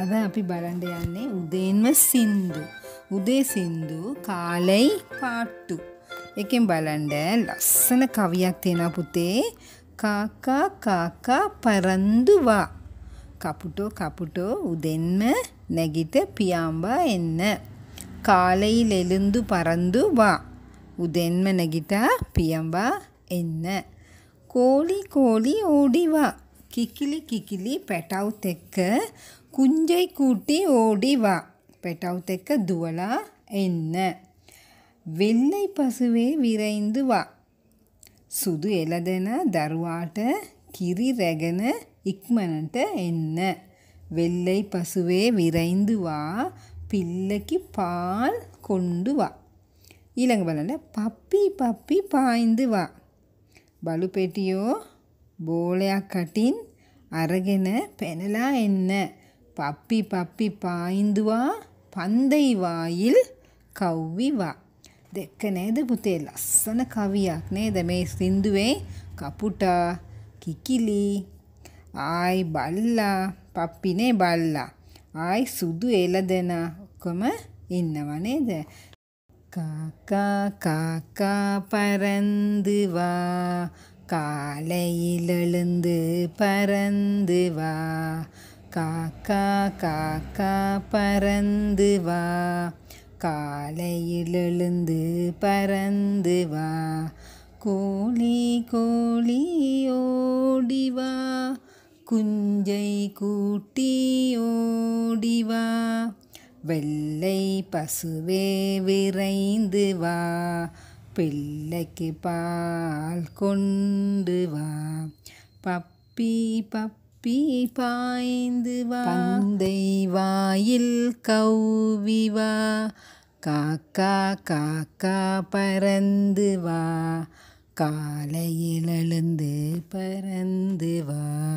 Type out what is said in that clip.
අද අපි බලන්ඩ යන්නේ උදේන්ම සින්දු උදේ සින්දු කාලයි පාට්ටු එකෙන් බලන්ඩ ලස්සන කවියක් තියෙන පුතේ කාකා කාකා පරන්දුවා කපුටෝ කපුටෝ උදෙන්ම නැගිට පියාම්බා එන්න කාලයි ලෙලුඳු පරන්දුවා උදෙන්ම නැගිටා පියම්බා එන්න කෝලි කෝලි ඕඩිවා කිකිලි කිකිලි පැටවුත් එක්ක කුංජයි කුටි ඕඩිවා පැටවුත් එක්ක දුවලා එන්න වෙල්ලයි පසුවේ විරයින්දු වා සුදු එළදෙන දරුවාට කිරි රැගෙන ඉක්මනට එන්න වෙල්ලයි පසුවේ විරයින්දුවා පිල්ලකි පාල් කොණ්ඩුවා ඊළඟ බලන්න පප්පි පප්පි පායින්දුවා බලු පෙටියෝ බෝලයක් අටින් අරගෙන පැනලා එන්න පප්පි පප්පි පායින්දුවා පන්දයි වායිල් කව්විවා දෙක්ක නේද පුතේ ලස්සන කවියක් නේද මේ සින්දුවේ කපුටා කිකිලි ආයි බල්ලා පප්පිනේ බල්ලා ආයි සුදු එළදෙන ඔක්කොම ඉන්නව නේද காக்கா காக்கா பறந்து வா காலையில் எழுந்து பறந்து வா காக்கா காக்கா பறந்து வா காலையில் எழுந்து பறந்து வா கோழி கோழி ஓடிவா குஞ்சை கூட்டி ஓடிவா வெள்ளை பசுவே விரைந்து வா பிள்ளைக்கு பால் கொண்டு வா பப்பி பப்பி பீ பாய்ந்து வந்தை வாயில் கௌவிவா காக்கா காக்கா பறந்து வா காலையில் எழுந்து பறந்து வா